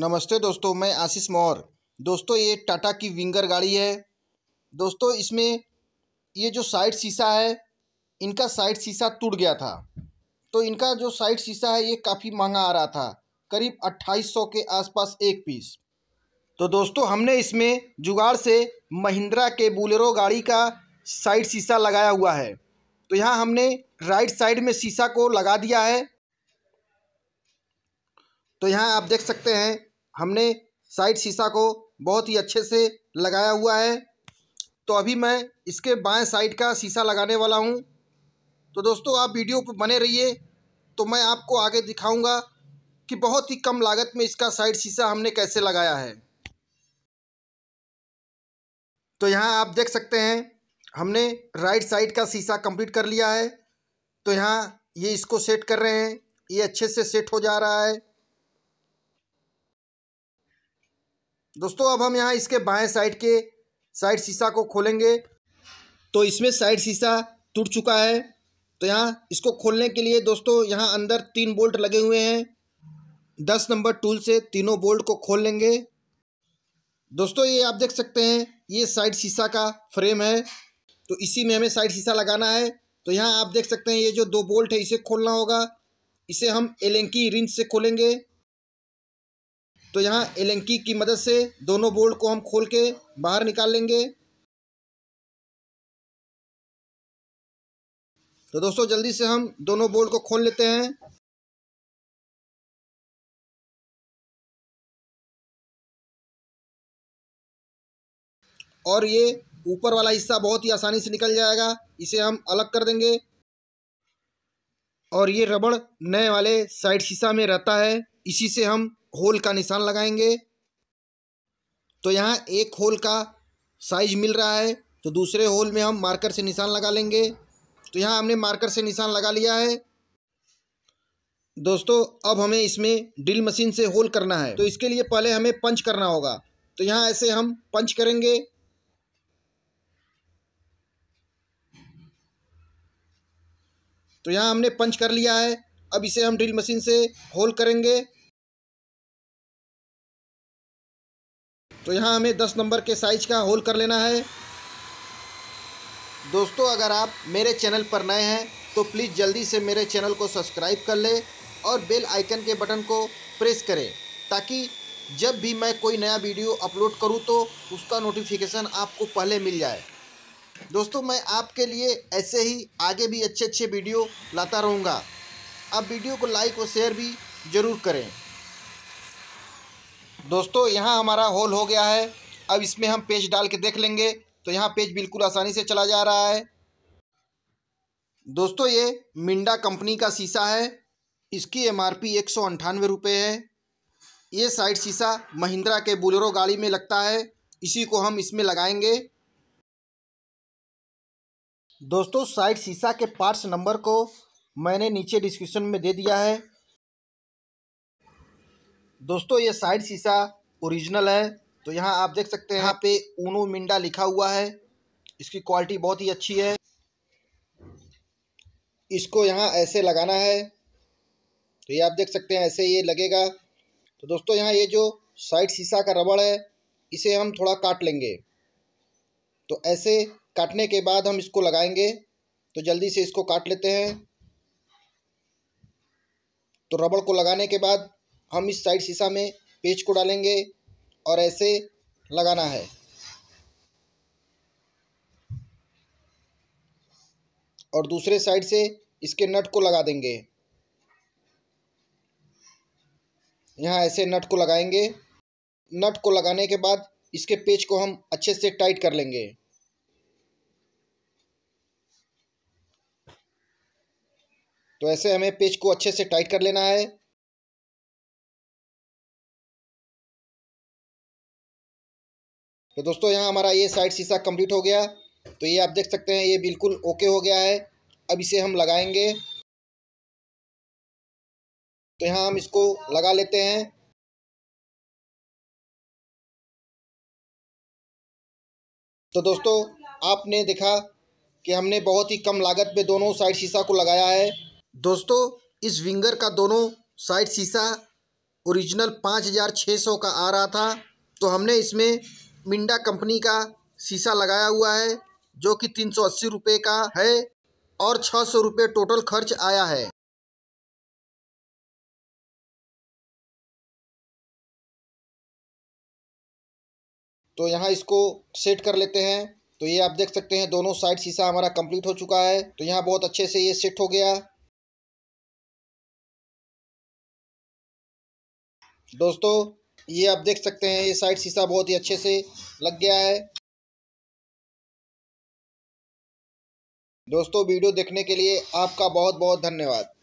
नमस्ते दोस्तों मैं आशीष मौर दोस्तों ये टाटा की विंगर गाड़ी है दोस्तों इसमें ये जो साइड शीशा है इनका साइड शीशा टूट गया था तो इनका जो साइड शीशा है ये काफ़ी महंगा आ रहा था करीब 2800 के आसपास एक पीस तो दोस्तों हमने इसमें जुगाड़ से महिंद्रा के बुलेरो गाड़ी का साइड शीशा लगाया हुआ है तो यहाँ हमने राइट साइड में शीशा को लगा दिया है तो यहाँ आप देख सकते हैं हमने साइड शीशा को बहुत ही अच्छे से लगाया हुआ है तो अभी मैं इसके बाएं साइड का शीशा लगाने वाला हूँ तो दोस्तों आप वीडियो पर बने रहिए तो मैं आपको आगे दिखाऊंगा कि बहुत ही कम लागत में इसका साइड शीशा हमने कैसे लगाया है तो यहाँ आप देख सकते हैं हमने राइट साइड का शीशा कंप्लीट कर लिया है तो यहाँ ये इसको सेट कर रहे हैं ये अच्छे से सेट हो जा रहा है दोस्तों अब हम यहाँ इसके बाएं साइड के साइड शीशा को खोलेंगे तो इसमें साइड शीशा टूट चुका है तो यहाँ इसको खोलने के लिए दोस्तों यहाँ अंदर तीन बोल्ट लगे हुए हैं दस नंबर टूल से तीनों बोल्ट को खोल लेंगे दोस्तों ये आप देख सकते हैं ये साइड शीशा का फ्रेम है तो इसी में हमें साइड शीशा लगाना है तो यहाँ आप देख सकते हैं ये जो दो बोल्ट है इसे खोलना होगा इसे हम एलेंकी रिंच से खोलेंगे तो यहाँ एलेंकी की मदद से दोनों बोल्ट को हम खोल के बाहर निकाल लेंगे तो दोस्तों जल्दी से हम दोनों बोल्ट को खोल लेते हैं और ये ऊपर वाला हिस्सा बहुत ही आसानी से निकल जाएगा इसे हम अलग कर देंगे और ये रबड़ नए वाले साइड शीशा में रहता है इसी से हम होल का निशान लगाएंगे तो यहाँ एक होल का साइज मिल रहा है तो दूसरे होल में हम मार्कर से निशान लगा लेंगे तो यहाँ हमने मार्कर से निशान लगा लिया है दोस्तों अब हमें इसमें ड्रिल मशीन से होल करना है तो इसके लिए पहले हमें पंच करना होगा तो यहाँ ऐसे हम पंच करेंगे तो यहाँ हमने पंच कर लिया है अब इसे हम ड्रिल मशीन से होल करेंगे तो यहाँ हमें दस नंबर के साइज का होल कर लेना है दोस्तों अगर आप मेरे चैनल पर नए हैं तो प्लीज़ जल्दी से मेरे चैनल को सब्सक्राइब कर ले और बेल आइकन के बटन को प्रेस करें ताकि जब भी मैं कोई नया वीडियो अपलोड करूं तो उसका नोटिफिकेशन आपको पहले मिल जाए दोस्तों मैं आपके लिए ऐसे ही आगे भी अच्छे अच्छे वीडियो लाता रहूँगा आप वीडियो को लाइक और शेयर भी ज़रूर करें दोस्तों यहाँ हमारा होल हो गया है अब इसमें हम पेज डाल के देख लेंगे तो यहाँ पेज बिल्कुल आसानी से चला जा रहा है दोस्तों ये मिंडा कंपनी का शीशा है इसकी एम आर पी एक सौ अंठानवे रुपये है ये साइड शीशा महिंद्रा के बुलेरो गाड़ी में लगता है इसी को हम इसमें लगाएंगे दोस्तों साइड शीशा के पार्ट्स नंबर को मैंने नीचे डिस्क्रिप्शन में दे दिया है दोस्तों ये साइड शीशा ओरिजिनल है तो यहाँ आप देख सकते हैं यहाँ पे ऊनो मिंडा लिखा हुआ है इसकी क्वालिटी बहुत ही अच्छी है इसको यहाँ ऐसे लगाना है तो ये आप देख सकते हैं ऐसे ये लगेगा तो दोस्तों यहाँ ये जो साइड शीशा का रबड़ है इसे हम थोड़ा काट लेंगे तो ऐसे काटने के बाद हम इसको लगाएंगे तो जल्दी से इसको काट लेते हैं तो रबड़ को लगाने के बाद हम इस साइड शीशा में पेज को डालेंगे और ऐसे लगाना है और दूसरे साइड से इसके नट को लगा देंगे यहाँ ऐसे नट को लगाएंगे नट को लगाने के बाद इसके पेज को हम अच्छे से टाइट कर लेंगे तो ऐसे हमें पेज को अच्छे से टाइट कर लेना है तो दोस्तों यहाँ हमारा ये साइड शीशा कंप्लीट हो गया तो ये आप देख सकते हैं ये बिल्कुल ओके हो गया है अब इसे हम लगाएंगे तो यहाँ हम इसको लगा लेते हैं तो दोस्तों आपने देखा कि हमने बहुत ही कम लागत में दोनों साइड शीशा को लगाया है दोस्तों इस विंगर का दोनों साइड शीशा ओरिजिनल पाँच हज़ार छः सौ का आ रहा था तो हमने इसमें मिंडा कंपनी का शीशा लगाया हुआ है जो कि तीन सौ अस्सी रुपये का है और छः सौ रुपये टोटल खर्च आया है तो यहाँ इसको सेट कर लेते हैं तो ये आप देख सकते हैं दोनों साइड शीशा हमारा कंप्लीट हो चुका है तो यहाँ बहुत अच्छे से ये सेट हो गया दोस्तों ये आप देख सकते हैं ये साइड शीशा बहुत ही अच्छे से लग गया है दोस्तों वीडियो देखने के लिए आपका बहुत बहुत धन्यवाद